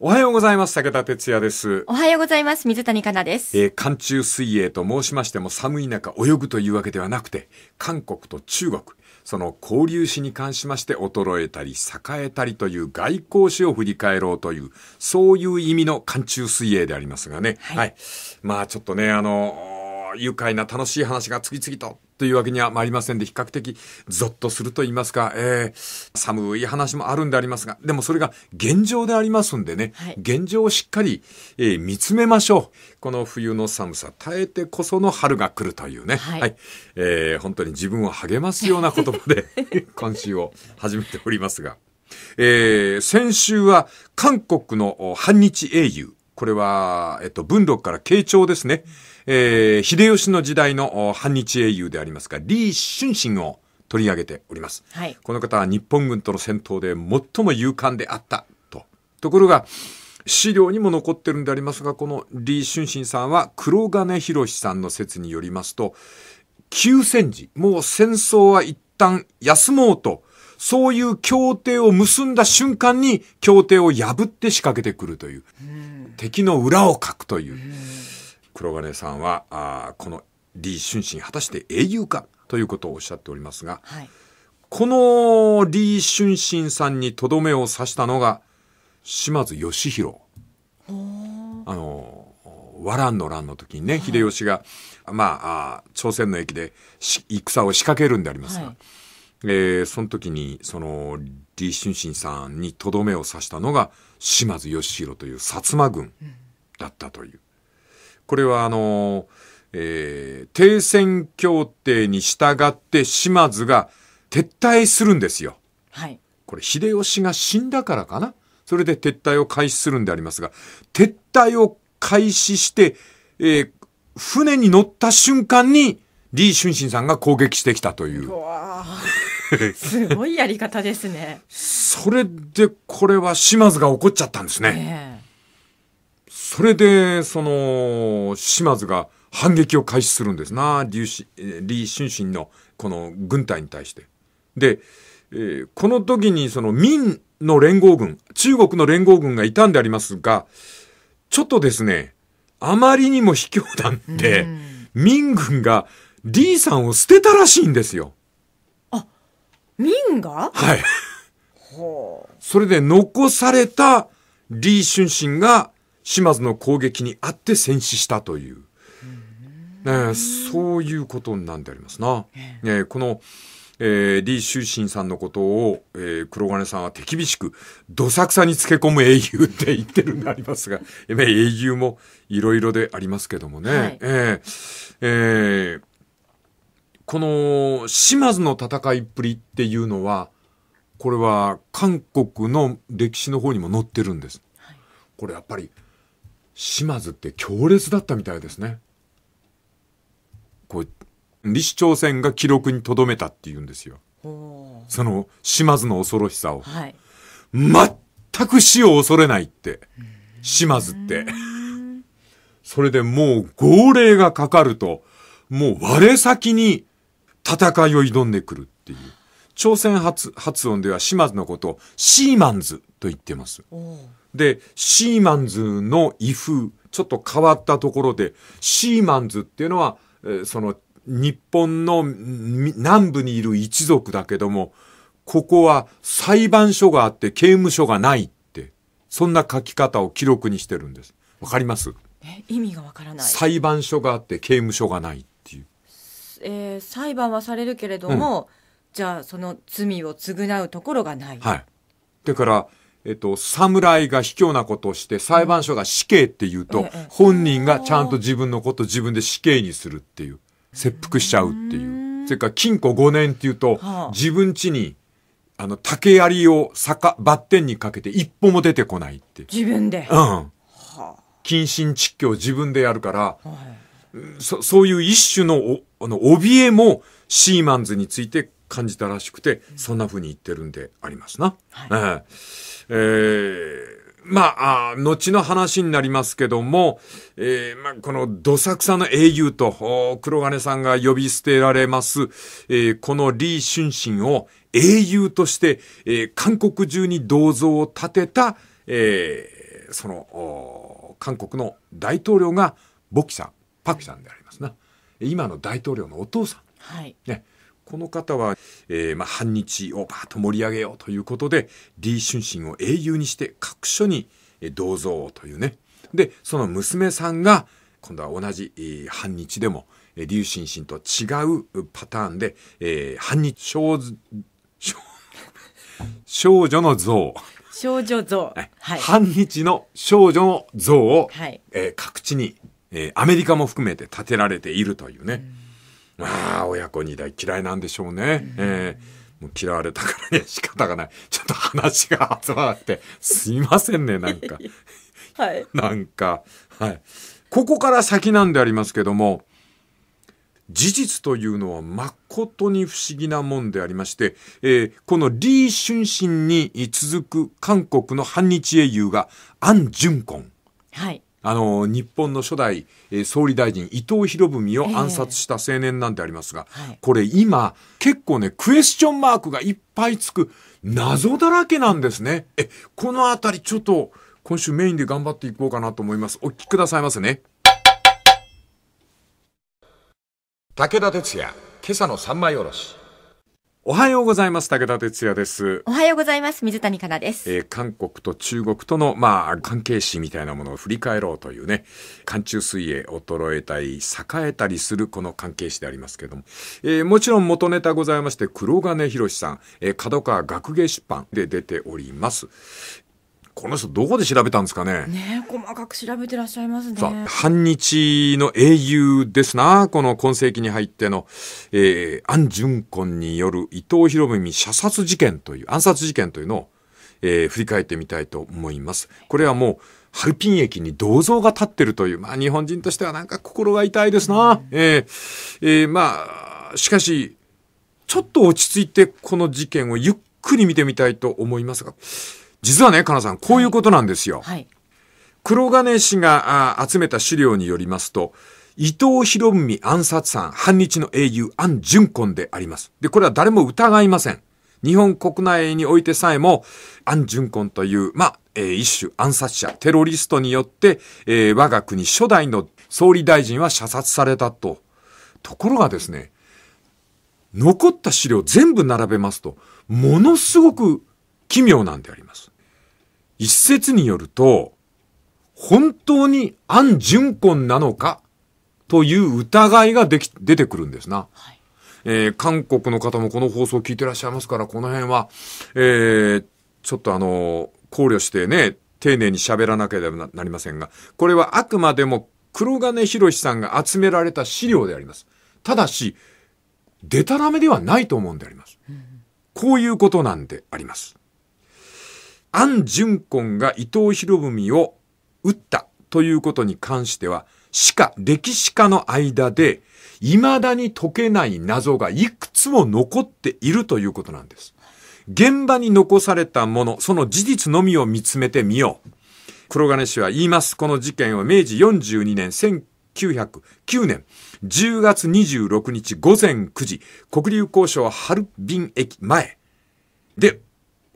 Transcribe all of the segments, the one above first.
おはようございます。武田哲也です。おはようございます。水谷香奈です。えー、寒中水泳と申しましても寒い中泳ぐというわけではなくて、韓国と中国、その交流史に関しまして衰えたり栄えたりという外交史を振り返ろうという、そういう意味の寒中水泳でありますがね。はい、はい。まあちょっとね、あのー、愉快な楽しい話が次々とというわけには参りませんで、比較的ゾッとすると言いますか、えー、寒い話もあるんでありますが、でもそれが現状でありますんでね、はい、現状をしっかり、えー、見つめましょう。この冬の寒さ、耐えてこその春が来るというね、はい、はい、えー、本当に自分を励ますような言葉で 今週を始めておりますが、えー、先週は韓国の反日英雄、これは、えっと、文禄から慶長ですね。うんえー、秀吉の時代の反日英雄でありますが、李春心を取り上げております。はい、この方は日本軍との戦闘で最も勇敢であったと。ところが、資料にも残ってるんでありますが、この李春心さんは黒金博さんの説によりますと、休戦時、もう戦争は一旦休もうと、そういう協定を結んだ瞬間に協定を破って仕掛けてくるという、う敵の裏をかくという。う黒金さんはあこの李俊臣果たして英雄かということをおっしゃっておりますが、はい、この李俊臣さんにとどめを刺したのが島津義弘。あの和蘭の乱の時にね、秀吉が、まあ、あ朝鮮の駅で戦を仕掛けるんでありますが、はい、えー、その時にその李俊臣さんにとどめを刺したのが島津義弘という薩摩軍だったという。うんこれはあの、えー、停戦協定に従って島津が撤退するんですよ。はい。これ秀吉が死んだからかな。それで撤退を開始するんでありますが、撤退を開始して、えー、船に乗った瞬間に、李春心さんが攻撃してきたという。うすごいやり方ですね。それでこれは島津が怒っちゃったんですね。ねそれで、その、島津が反撃を開始するんですな、李春心のこの軍隊に対して。で、えー、この時にその民の連合軍、中国の連合軍がいたんでありますが、ちょっとですね、あまりにも卑怯なんで、民軍が李さんを捨てたらしいんですよ。あ、民がはい。それで残された李春心が島津の攻撃にあって戦死したという、ね、そういうことなんでありますな。ね、この、えー、李修信さんのことを、えー、黒金さんは手厳しくどさくさにつけ込む英雄って言ってるんでありますが 英雄もいろいろでありますけどもね、はい、えー、えー、この島津の戦いっぷりっていうのはこれは韓国の歴史の方にも載ってるんです。はい、これやっぱり島津って強烈だったみたいですね。こう李氏朝鮮が記録にとどめたって言うんですよ。その島津の恐ろしさを、はい、全く死を恐れないって島津ってそれでもう号令がかかるともう我先に戦いを挑んでくるっていう朝鮮発発音では島津のことをシーマンズと言ってます。で、シーマンズの威風、ちょっと変わったところで、シーマンズっていうのは、えー、その、日本の南部にいる一族だけども、ここは裁判所があって刑務所がないって、そんな書き方を記録にしてるんです。わかります意味がわからない。裁判所があって刑務所がないっていう。えー、裁判はされるけれども、うん、じゃあその罪を償うところがない。はい。だから、えっと、侍が卑怯なことをして裁判所が死刑って言うと、本人がちゃんと自分のこと自分で死刑にするっていう、切腹しちゃうっていう。それから禁錮5年って言うと、自分家に、あの、竹槍を坂、バッテンにかけて一歩も出てこないって。自分でうん。謹慎秩序を自分でやるから、そそういう一種のおあの怯えもシーマンズについて感じたらしくて、そんな風に言ってるんでありますな。はい、えーえー、まあ、後の話になりますけども、えー、まあ、このどさくさの英雄と、黒金さんが呼び捨てられます、えー、この李春心を英雄として、えー、韓国中に銅像を建てた、えー、その、韓国の大統領が、ボキさん、パクさんでありますな。今の大統領のお父さん。はい。ね。この方は、えー、まあ、反日をバーッと盛り上げようということで、李春心を英雄にして各所に銅像をというね。で、その娘さんが、今度は同じ、えー、反日でも、李春心と違うパターンで、えー、反日少少女の像。少女像、はい、反日の少女の像を、はい、えー、各地に、えー、アメリカも含めて建てられているというね。うんまあ親子二代嫌いなんでしょうね、うん、えー、もう嫌われたからね仕方がないちょっと話が集まってすいませんねなんか はい、なんかはいここから先なんでありますけども事実というのはまことに不思議なもんでありまして、えー、この李春心に続く韓国の反日英雄がアン・ジュンコン。はいあの日本の初代、えー、総理大臣伊藤博文を暗殺した青年なんてありますが、えーはい、これ今結構ねクエスチョンマークがいっぱいつく謎だらけなんですね。えこの辺りちょっと今週メインで頑張っていこうかなと思います。お聞きくださいませね。武田鉄矢今朝の三枚おろし。おはようございます。武田哲也です。おはようございます。水谷香奈です。えー、韓国と中国との、まあ、関係史みたいなものを振り返ろうというね、寒中水泳、衰えたり、栄えたりするこの関係史でありますけれども、えー、もちろん元ネタございまして、黒金博さん、えー、角川学芸出版で出ております。この人どこで調べたんですかね。ね細かく調べてらっしゃいますね。反日の英雄ですな。この今世紀に入っての、えー、アン・ジュンコンによる伊藤博文射殺事件という、暗殺事件というのを、えー、振り返ってみたいと思います。これはもう、ハルピン駅に銅像が立ってるという、まあ日本人としてはなんか心が痛いですな。うん、えー、えー、まあ、しかし、ちょっと落ち着いてこの事件をゆっくり見てみたいと思いますが、実はね、かなさん、こういうことなんですよ。はいはい、黒金氏があ集めた資料によりますと、伊藤博文暗殺犯、反日の英雄、安淳根であります。で、これは誰も疑いません。日本国内においてさえも、安淳根という、まあ、えー、一種暗殺者、テロリストによって、えー、我が国初代の総理大臣は射殺されたと。ところがですね、残った資料全部並べますと、ものすごく奇妙なんであります。一説によると、本当にアン・ジュンコンなのかという疑いができ、出てくるんですな。はい、えー、韓国の方もこの放送を聞いてらっしゃいますから、この辺は、えー、ちょっとあの、考慮してね、丁寧に喋らなければなりませんが、これはあくまでも黒金博さんが集められた資料であります。ただし、でたらめではないと思うんであります。うん、こういうことなんであります。アン・ジュンコンが伊藤博文を撃ったということに関しては、しか、歴史家の間で、未だに解けない謎がいくつも残っているということなんです。現場に残されたもの、その事実のみを見つめてみよう。黒金氏は言います。この事件は明治42年1909年10月26日午前9時、国立交渉春ル駅前で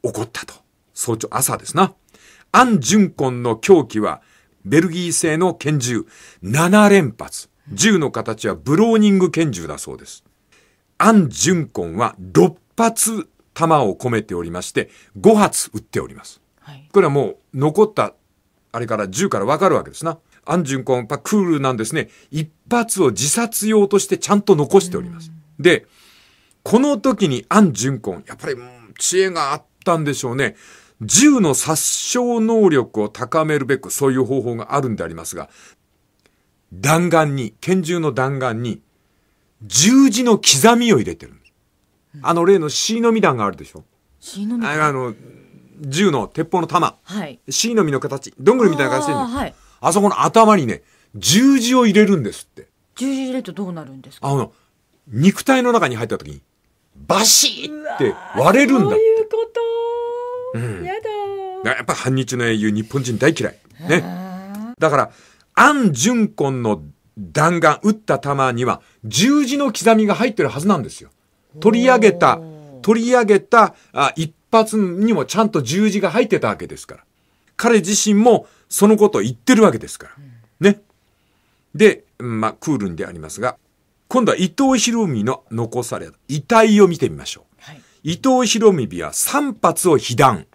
起こったと。早朝、朝ですな。アン・ジュンコンの狂気は、ベルギー製の拳銃、7連発。銃の形はブローニング拳銃だそうです。アン・ジュンコンは6発弾を込めておりまして、5発撃っております。はい、これはもう残った、あれから銃からわかるわけですな。アン・ジュンコン、やっぱクールなんですね。一発を自殺用としてちゃんと残しております。で、この時にアン・ジュンコン、やっぱり知恵があったんでしょうね。銃の殺傷能力を高めるべくそういう方法があるんでありますが、弾丸に、拳銃の弾丸に、十字の刻みを入れてるあの例の C のみ弾があるでしょ。C のみ弾あの、銃の鉄砲の弾。はい。C のみの形、どんぐりみたいな形であ,、はい、あそこの頭にね、十字を入れるんですって。十字入れるとどうなるんですかあの、肉体の中に入った時に、バシーって割れるんだって。やだやっぱ反日の英雄日本人大嫌いねだからアン・ジュンコンの弾丸撃った弾には十字の刻みが入ってるはずなんですよ取り上げた取り上げたあ一発にもちゃんと十字が入ってたわけですから彼自身もそのことを言ってるわけですから、ねでまあクールンでありますが今度は伊藤博文の残された遺体を見てみましょう伊藤博美は3発を被弾。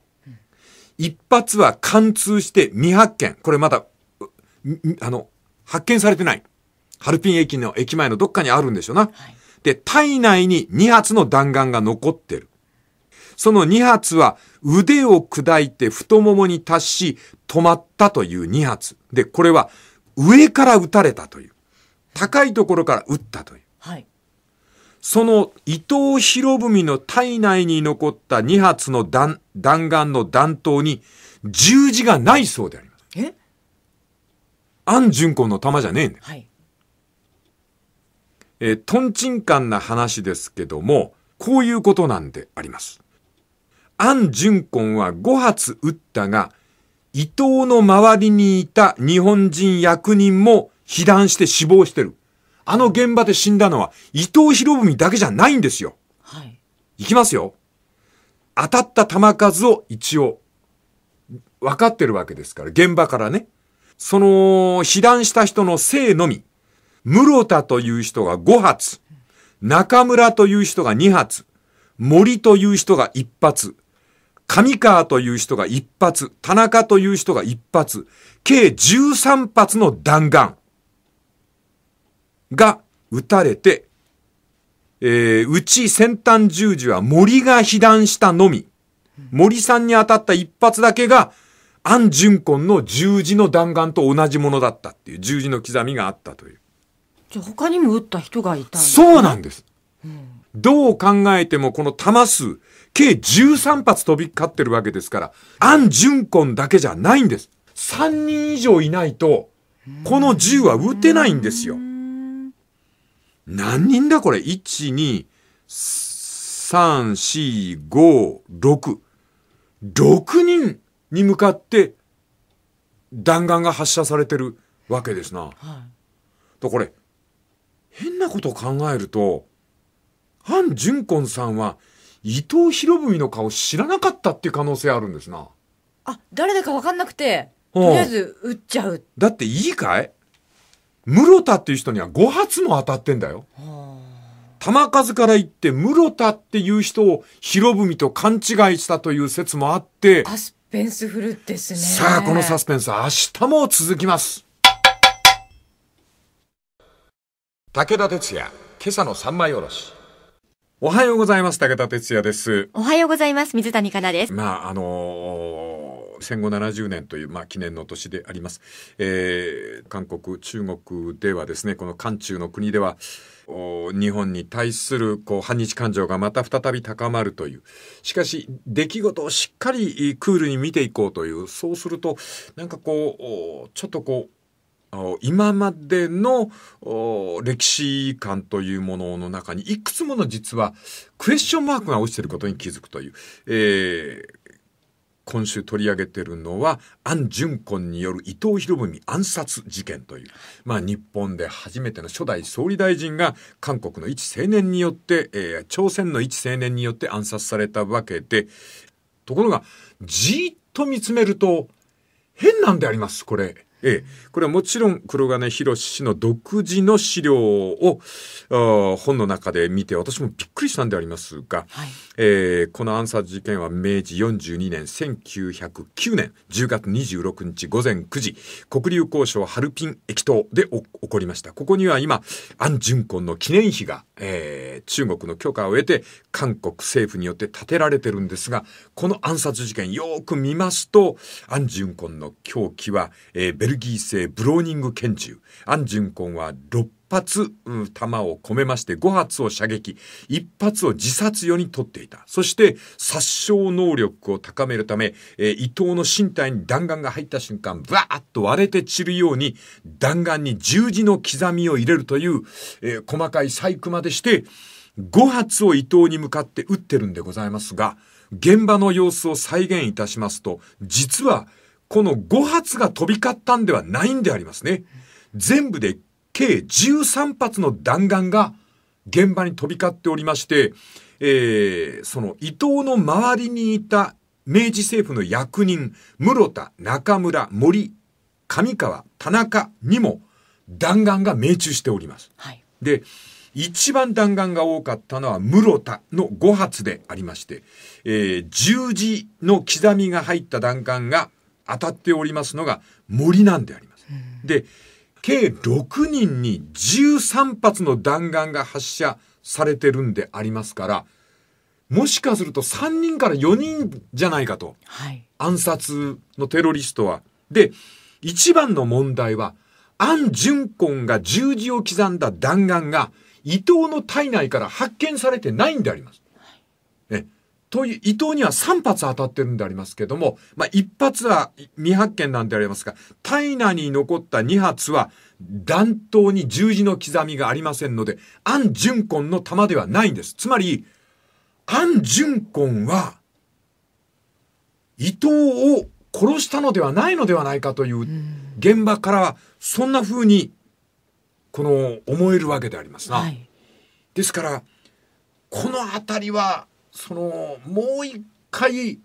1発は貫通して未発見。これまだ、あの、発見されてない。ハルピン駅の駅前のどっかにあるんでしょうな。はい、で、体内に2発の弾丸が残ってる。その2発は腕を砕いて太ももに達し止まったという2発。で、これは上から撃たれたという。高いところから撃ったという。はい、その伊藤博文の体内に残った2発の弾弾丸の弾頭に十字がないそうであります。え安純子の弾じゃねえんだよ。はい。えー、トンチンカンな話ですけども、こういうことなんであります。安純魂は5発撃ったが、伊藤の周りにいた日本人役人も被弾して死亡してる。あの現場で死んだのは伊藤博文だけじゃないんですよ。はい。いきますよ。当たった弾数を一応、分かってるわけですから、現場からね。その、被弾した人の姓のみ、室田という人が5発、中村という人が2発、森という人が1発、上川という人が1発、田中という人が1発、計13発の弾丸。が撃たれて、えー、うち先端十字は森が被弾したのみ、森さんに当たった一発だけが、アン・ジュンコンの十字の弾丸と同じものだったっていう、十字の刻みがあったという。じゃあ他にも撃った人がいた、ね、そうなんです。うん、どう考えてもこの弾数、計13発飛び交ってるわけですから、アン・ジュンコンだけじゃないんです。3人以上いないと、この銃は撃てないんですよ。うん何人だこれ ?1、2、3、4、5、6。6人に向かって弾丸が発射されてるわけですな。はい、とこれ、変なことを考えると、ハン・ジュンコンさんは伊藤博文の顔知らなかったっていう可能性あるんですな。あ、誰だか分かんなくて、とりあえず撃っちゃう。だっていいかい室田っていう人には5発も当たってんだよ。玉数から言って室田っていう人を博文と勘違いしたという説もあって。サスペンスフルですね。さあ、このサスペンス明日も続きます。武田鉄矢、今朝の三枚おろし。おはようございます。武田鉄矢です。おはようございます。水谷香奈です。まあ、あのー戦後70年という、まあ、記念の年であります、えー、韓国中国ではですねこの韓中の国では日本に対するこう反日感情がまた再び高まるというしかし出来事をしっかりクールに見ていこうというそうするとなんかこうちょっとこう今までの歴史観というものの中にいくつもの実はクエスチョンマークが落ちてることに気づくという、えー今週取り上げてるのは、アン・ジュンコンによる伊藤博文暗殺事件という、まあ日本で初めての初代総理大臣が韓国の一青年によって、えー、朝鮮の一青年によって暗殺されたわけで、ところが、じーっと見つめると、変なんであります、これ。ええ、これはもちろん黒金博氏の独自の資料を本の中で見て私もびっくりしたんでありますが、はい、えー、この暗殺事件は明治42年1909年10月26日午前9時黒竜交渉ハルピン駅頭で起こりましたここには今アン・ジュンコンの記念碑が、えー、中国の許可を得て韓国政府によって建てられてるんですがこの暗殺事件よく見ますとアン・ジュンコンの凶器は、えー、ベルルギー製ブローニング拳銃アン・ジュンコンは6発弾を込めまして5発を射撃1発を自殺用に取っていたそして殺傷能力を高めるため、えー、伊藤の身体に弾丸が入った瞬間バーッと割れて散るように弾丸に十字の刻みを入れるという、えー、細かい細工までして5発を伊藤に向かって撃ってるんでございますが現場の様子を再現いたしますと実はこの5発が飛び交ったんではないんでありますね。全部で計13発の弾丸が現場に飛び交っておりまして、えー、その伊藤の周りにいた明治政府の役人、室田、中村、森、上川、田中にも弾丸が命中しております。はい、で、一番弾丸が多かったのは室田の5発でありまして、えー、十字の刻みが入った弾丸が当たっておりますのが森なんであります。で、計6人に13発の弾丸が発射されてるんでありますから、もしかすると3人から4人じゃないかと。はい、暗殺のテロリストは。で、一番の問題は、アン・ジュンコンが十字を刻んだ弾丸が、伊藤の体内から発見されてないんであります。という、伊藤には3発当たってるんでありますけども、まあ、1発は未発見なんでありますが、体内に残った2発は、弾頭に十字の刻みがありませんので、アン・ジュンコンの弾ではないんです。つまり、アン・ジュンコンは、伊藤を殺したのではないのではないかという、現場からは、そんな風に、この、思えるわけでありますな。はい、ですから、この辺りは、そのもう一回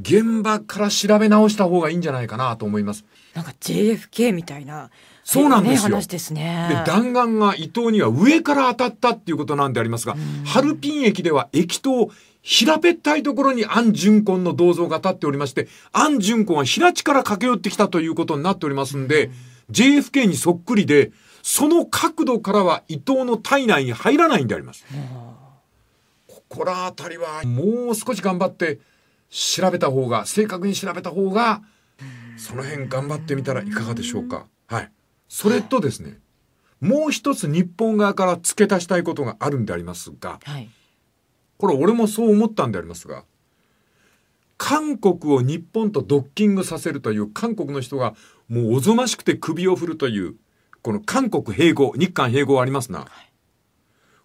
現場から調べ直した方がいいんじゃないかなと思います。なんか JFK みたいな。そうなんですよ。ですね。で、弾丸が伊藤には上から当たったっていうことなんでありますが、ハルピン駅では駅頭、平べったいところに安コンの銅像が立っておりまして、安コンは平地から駆け寄ってきたということになっておりますんで、うん、JFK にそっくりで、その角度からは伊藤の体内に入らないんであります。うんこのあたりはもう少し頑張って調べた方が正確に調べた方がその辺頑張ってみたらいかがでしょうか。はい。それとですね、もう一つ日本側から付け足したいことがあるんでありますが、はい、これ俺もそう思ったんでありますが、韓国を日本とドッキングさせるという韓国の人がもうおぞましくて首を振るという、この韓国併合、日韓併合ありますな。はい、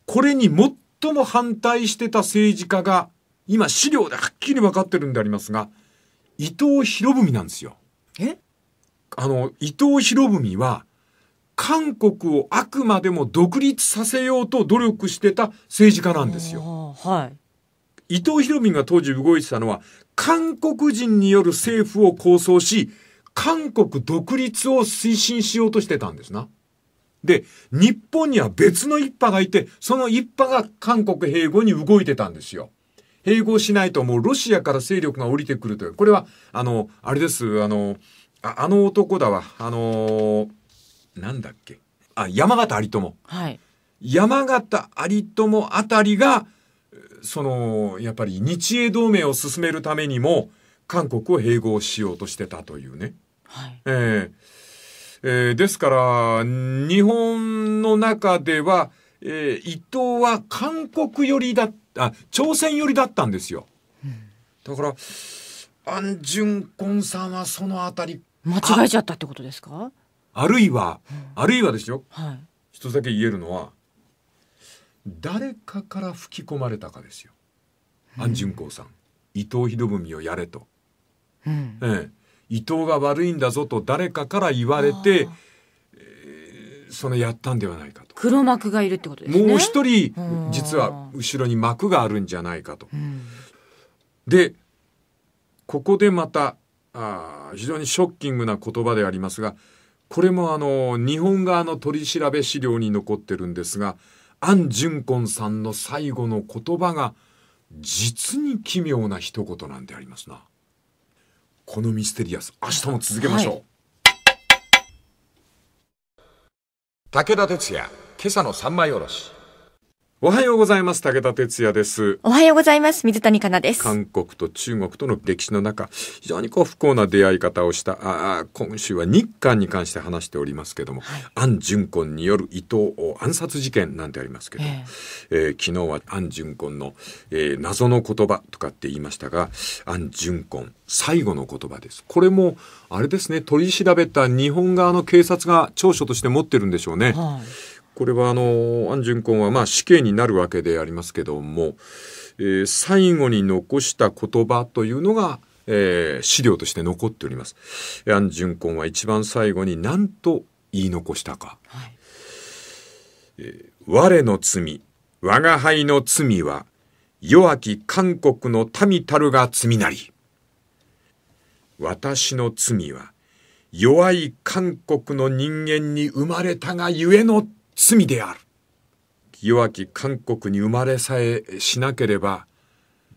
これにもっ最も反対してた政治家が、今資料ではっきり分かってるんでありますが、伊藤博文なんですよ。えあの、伊藤博文は、韓国をあくまでも独立させようと努力してた政治家なんですよ。はい、伊藤博文が当時動いてたのは、韓国人による政府を構想し、韓国独立を推進しようとしてたんですな。で、日本には別の一派がいて、その一派が韓国併合に動いてたんですよ。併合しないともうロシアから勢力が降りてくるという。これは、あの、あれです、あの、ああの男だわ、あのー、なんだっけ。あ、山形有朋。はい。山形有朋あたりが、その、やっぱり日英同盟を進めるためにも、韓国を併合しようとしてたというね。はい。ええーえー、ですから、日本の中では、えー、伊藤は韓国寄りだ、あ、朝鮮寄りだったんですよ。だから、アン・ジュンコンさんはそのあたり、間違えちゃったってことですかあるいは、あるいはですよ、はい。一つだけ言えるのは、誰かから吹き込まれたかですよ。アン・ジュンコンさん、伊藤博文をやれと。うん。ええ伊藤が悪いんだぞと誰かから言われて、えー、そのやったんではないかと。黒幕がいるってことですね。もう一人、実は後ろに幕があるんじゃないかと。うん、で、ここでまた、あ非常にショッキングな言葉でありますが、これもあの、日本側の取り調べ資料に残ってるんですが、アン・ジュンコンさんの最後の言葉が、実に奇妙な一言なんでありますな。このミステリアス明日も続けましょう、はい、武田鉄矢今朝の三枚おろしおはようございます武田哲也ですおはようございます水谷香奈です韓国と中国との歴史の中非常にこう不幸な出会い方をしたあ今週は日韓に関して話しておりますけども、はい、アン・ジュンコンによる伊藤暗殺事件なんてありますけど、えー、えー、昨日はアン・ジュンコンの、えー、謎の言葉とかって言いましたがアン・ジュンコン最後の言葉ですこれもあれですね取り調べた日本側の警察が調書として持ってるんでしょうね、はいこれはあの安順君はまあ死刑になるわけでありますけども、えー、最後に残した言葉というのが、えー、資料として残っております。安順君は一番最後に何と言い残したか。はい、えー、我の罪、我が輩の罪は弱き韓国の民たるが罪なり。私の罪は弱い韓国の人間に生まれたがゆえの罪である弱き韓国に生まれさえしなければ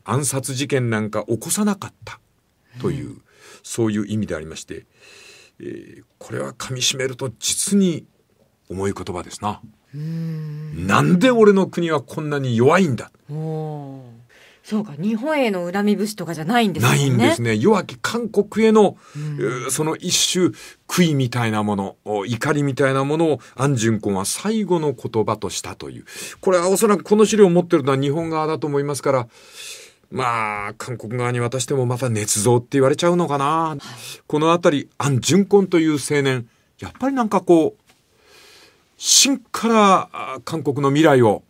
暗殺事件なんか起こさなかったという、うん、そういう意味でありまして、えー、これはかみしめると実に重い言葉ですな。んなんで俺の国はこんなに弱いんだ。そうか、日本への恨み節とかじゃないんですね。ないんですね。弱き韓国への、うん、その一種、悔いみたいなもの、怒りみたいなものを、安淳君は最後の言葉としたという。これはおそらくこの資料を持ってるのは日本側だと思いますから、まあ、韓国側に渡してもまた捏造って言われちゃうのかな。はい、このあたり、アン・ジュンコンという青年、やっぱりなんかこう、真から韓国の未来を、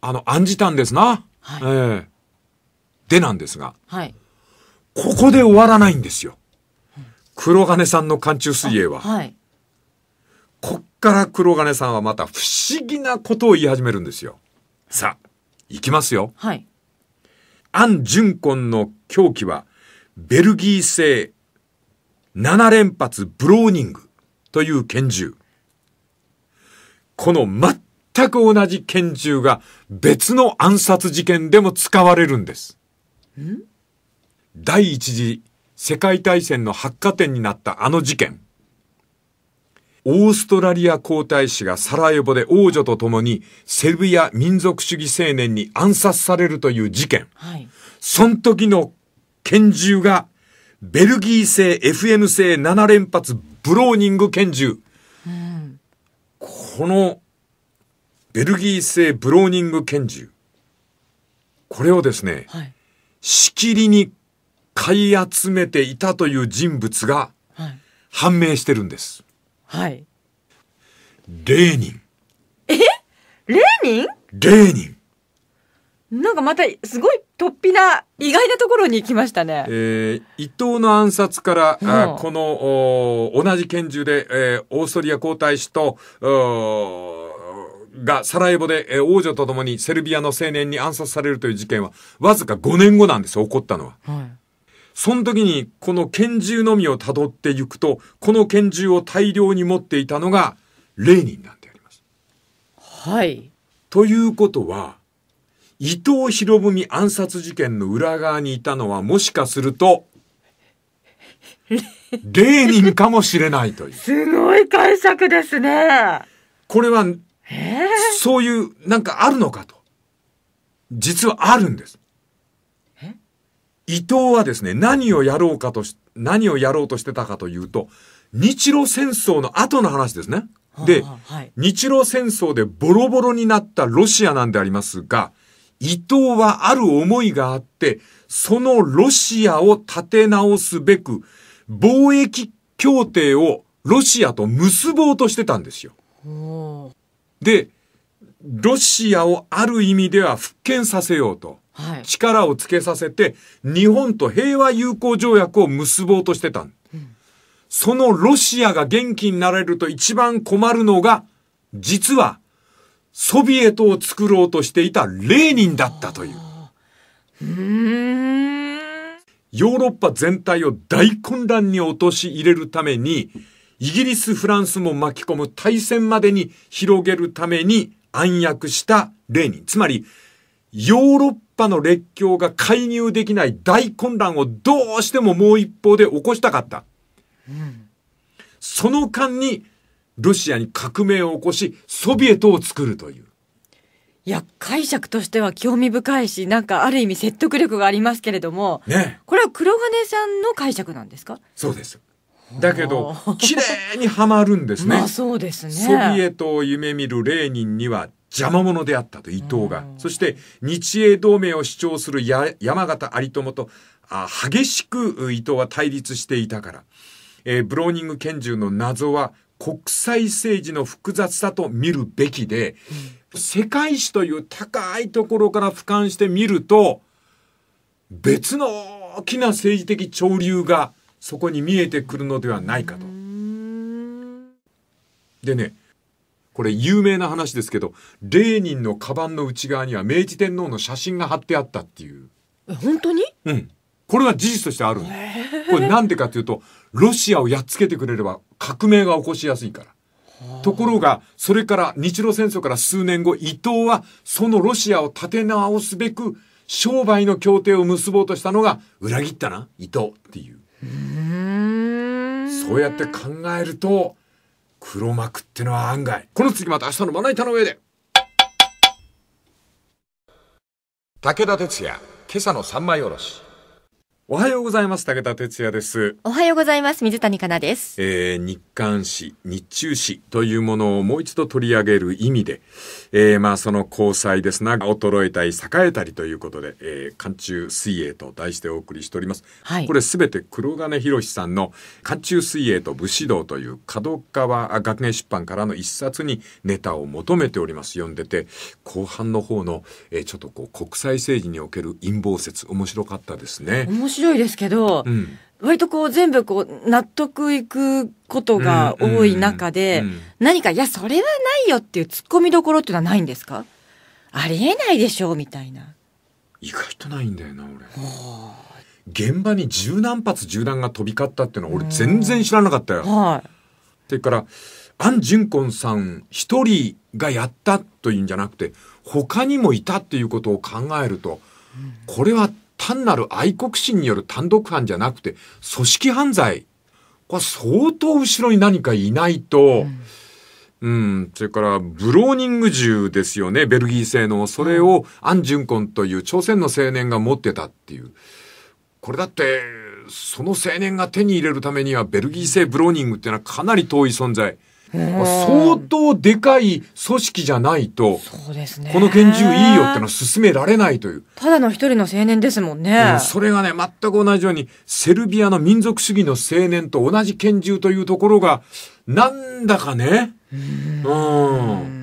あの、案じたんですな。はい、えー、でなんですが、はい、ここで終わらないんですよ。黒金さんの寒中水泳は。はい、こっから黒金さんはまた不思議なことを言い始めるんですよ。さあ、行きますよ。はい。アン・ジュンコンの狂気は、ベルギー製7連発ブローニングという拳銃。この全く同じ拳銃が別の暗殺事件でも使われるんです。第一次世界大戦の発火点になったあの事件。オーストラリア皇太子がサラエボで王女と共にセルビア民族主義青年に暗殺されるという事件。はい、その時の拳銃がベルギー製 FN 製7連発ブローニング拳銃。うん、このベルギー製ブローニング拳銃。これをですね、はい、しきりに買い集めていたという人物が判明してるんです。はい。レーニン。えレーニンレーニン。なんかまたすごい突飛な意外なところに行きましたね。えー、伊藤の暗殺から、うん、あこの同じ拳銃で、えー、オーストリア皇太子とがサラエボで、え王女と共にセルビアの青年に暗殺されるという事件は、わずか5年後なんですよ、起こったのは。はい、その時に、この拳銃のみをたどっていくと、この拳銃を大量に持っていたのが、レーニンなんであります。はい。ということは、伊藤博文暗殺事件の裏側にいたのは、もしかすると、レーニンかもしれないという。すごい解釈ですね。これはそういうなんかあるのかと実はあるんです伊藤はですね何をやろうかとし何をやろうとしてたかというと日露戦争の後の話ですね。で、はい、日露戦争でボロボロになったロシアなんでありますが、伊藤はある思いがあって、そのロシアを立て直すべく、貿易協定をロシアと結ぼうとしてたんですよ。で、ロシアをある意味では復権させようと。はい、力をつけさせて、日本と平和友好条約を結ぼうとしてた、うん。そのロシアが元気になれると一番困るのが、実は、ソビエトを作ろうとしていたレーニンだったという。ーヨーロッパ全体を大混乱に陥れるために、イギリス、フランスも巻き込む大戦までに広げるために暗躍したレーニン。つまり、ヨーロッパの列強が介入できない大混乱をどうしてももう一方で起こしたかった。うん、その間に、ロシアに革命を起こし、ソビエトを作るという。いや、解釈としては興味深いし、なんかある意味説得力がありますけれども、ね、これは黒金さんの解釈なんですかそうです。だけど綺麗にはまるんですね。まあ、そうですねソビエトを夢見るレーニンには邪魔者であったと伊藤が、そして日英同盟を主張する山形有朋とあ激しく伊藤は対立していたから、えー、ブローニング拳銃の謎は国際政治の複雑さと見るべきで、うん、世界史という高いところから俯瞰してみると別の大きな政治的潮流がそこに見えてくるのではないかと。でねこれ有名な話ですけどレーニンのカバンの内側には明治天皇の写真が貼ってあったっていう。本当にうんこれは事実としてあるんこれなんでかというとロシアをやっつけてくれれば革命が起こしやすいから。ところが、それから日露戦争から数年後、伊藤はそのロシアを立て直すべく、商売の協定を結ぼうとしたのが、裏切ったな、伊藤っていう。そうやって考えると黒幕ってのは案外この次また明日のまな板の上で武田鉄矢今朝の三枚おろしおはようございます。武田哲也です。おはようございます。水谷香奈です。えー、日刊誌日中誌というものをもう一度取り上げる意味で、えー、まあその交際ですな、衰えたり栄えたりということで、えー、中水泳と題してお送りしております。はい、これすべて黒金博さんの韓中水泳と武士道という角川学芸出版からの一冊にネタを求めております。読んでて、後半の方の、えー、ちょっとこう国際政治における陰謀説、面白かったですね。面白白いですけど、うん割とこう全部こう納得いくことが多い中で、何か、いや、それはないよっていう突っ込みどころっていうのはないんですかありえないでしょうみたいな。意外とないんだよな、俺。現場に十何発銃弾が飛び交ったっていうのは俺全然知らなかったよ。はい。それから、アン・ジュンコンさん一人がやったというんじゃなくて、他にもいたっていうことを考えると、これは単なる愛国心による単独犯じゃなくて、組織犯罪。これ相当後ろに何かいないと、うん、うん、それからブローニング銃ですよね、ベルギー製の。それをアン・ジュンコンという朝鮮の青年が持ってたっていう。これだって、その青年が手に入れるためにはベルギー製ブローニングっていうのはかなり遠い存在。相当でかい組織じゃないと、そうですね、この拳銃いいよっての進められないという。ただの一人の青年ですもんね、うん、それがね、全く同じように、セルビアの民族主義の青年と同じ拳銃というところが、なんだかね、うん。うん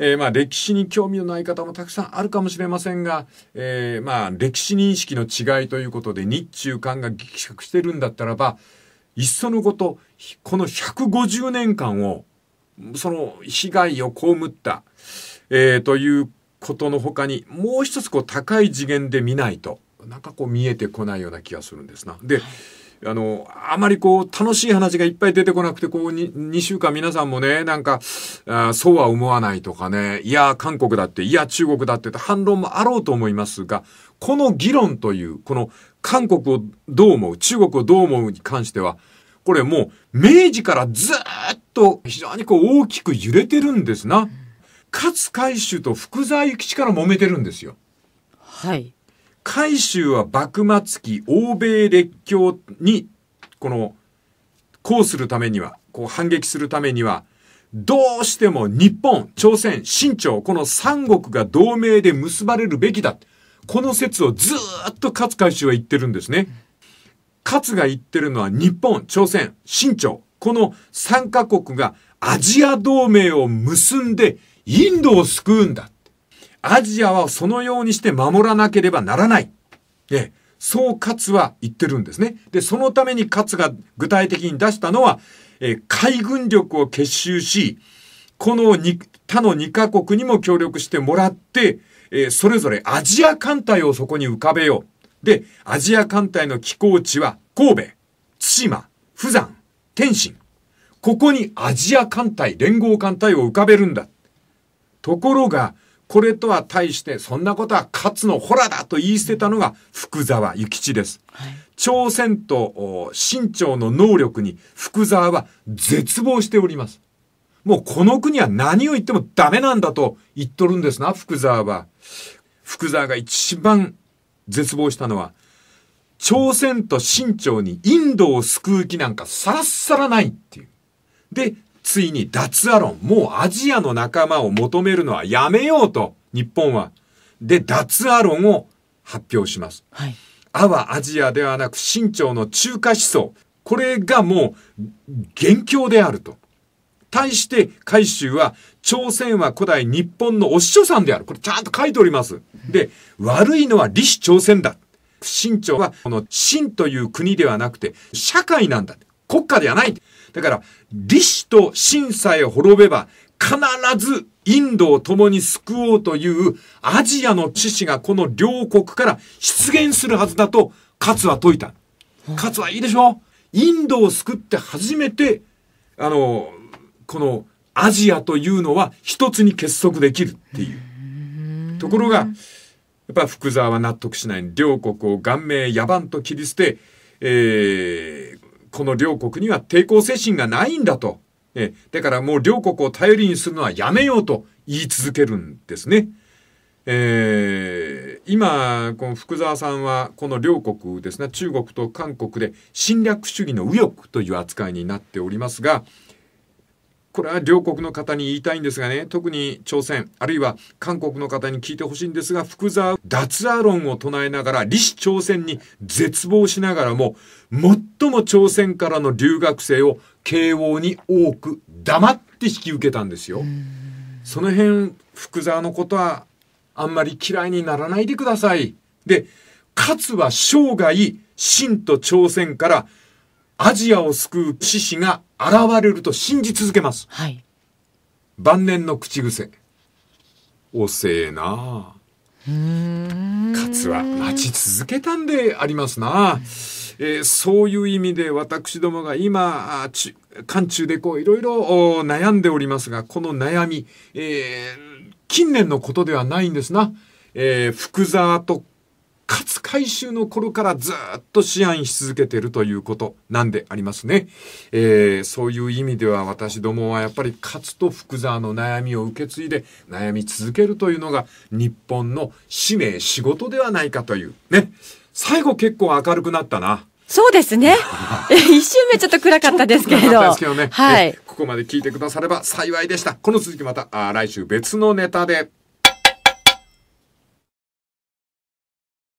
えー、まあ歴史に興味のない方もたくさんあるかもしれませんが、えー、まあ歴史認識の違いということで日中間が激釈してるんだったらばいっそのことこの150年間をその被害を被った、えー、ということの他にもう一つこう高い次元で見ないとなんかこう見えてこないような気がするんですな。で、あの、あまりこう、楽しい話がいっぱい出てこなくて、こう2、2週間皆さんもね、なんか、あそうは思わないとかね、いや、韓国だって、いや、中国だってって反論もあろうと思いますが、この議論という、この韓国をどう思う、中国をどう思うに関しては、これもう明治からずっと非常にこう大きく揺れてるんですな。勝海舟と福沢諭吉から揉めてるんですよ。はい。海舟は幕末期欧米列強にこのこうするためにはこう反撃するためにはどうしても日本朝鮮清朝この三国が同盟で結ばれるべきだこの説をずっと勝海舟は言ってるんですね。勝が言ってるのは日本、朝鮮、清朝、この3カ国がアジア同盟を結んでインドを救うんだ。アジアはそのようにして守らなければならない。そう勝は言ってるんですね。で、そのために勝が具体的に出したのは、えー、海軍力を結集し、この他の2カ国にも協力してもらって、えー、それぞれアジア艦隊をそこに浮かべよう。で、アジア艦隊の寄港地は神戸、対馬、富山、天津。ここにアジア艦隊、連合艦隊を浮かべるんだ。ところが、これとは対して、そんなことは勝つのほらだと言い捨てたのが福沢諭吉です。はい、朝鮮と清朝の能力に福沢は絶望しております。もうこの国は何を言ってもダメなんだと言っとるんですな、福沢は。福沢が一番絶望したのは、朝鮮と清朝にインドを救う気なんかさらっさらないっていう。で、ついに脱アロン、もうアジアの仲間を求めるのはやめようと、日本は。で、脱アロンを発表します。はい。アはアジアではなく、清朝の中華思想。これがもう、元凶であると。対して海州は朝鮮は古代日本のお師匠さんである。これちゃんと書いております。で、悪いのは李氏朝鮮だ。清朝はこの清という国ではなくて社会なんだ。国家ではない。だから、李氏と清さえ滅べば必ずインドを共に救おうというアジアの知識がこの両国から出現するはずだと勝は説いた。勝はいいでしょインドを救って初めて、あの、このアジアというのは一つに結束できるっていう。ところが、やっぱ福沢は納得しない。両国を顔面野蛮と切り捨て、えー、この両国には抵抗精神がないんだと。えー、だからもう両国を頼りにするのはやめようと言い続けるんですね。えー、今、この福沢さんは、この両国ですね、中国と韓国で侵略主義の右翼という扱いになっておりますが、これは両国の方に言いたいんですがね、特に朝鮮、あるいは韓国の方に聞いてほしいんですが、福沢、脱亜論を唱えながら、李氏朝鮮に絶望しながらも、最も朝鮮からの留学生を慶応に多く黙って引き受けたんですよ。その辺、福沢のことはあんまり嫌いにならないでください。で、勝は生涯、清と朝鮮からアジアを救う志士が現れると信じ続けます。はい、晩年の口癖。遅えなかつは待ち続けたんでありますな。えー、そういう意味で私どもが今、漢中でこういろいろ悩んでおりますが、この悩み、えー、近年のことではないんですな。えー、福沢とかつ回収の頃からずっと思案し続けてるということなんでありますね。えー、そういう意味では私どもはやっぱり勝と福沢の悩みを受け継いで悩み続けるというのが日本の使命仕事ではないかという。ね。最後結構明るくなったな。そうですね。一周目ちょっと暗かったですけれど。どね、はい。ここまで聞いてくだされば幸いでした。この続きまた来週別のネタで。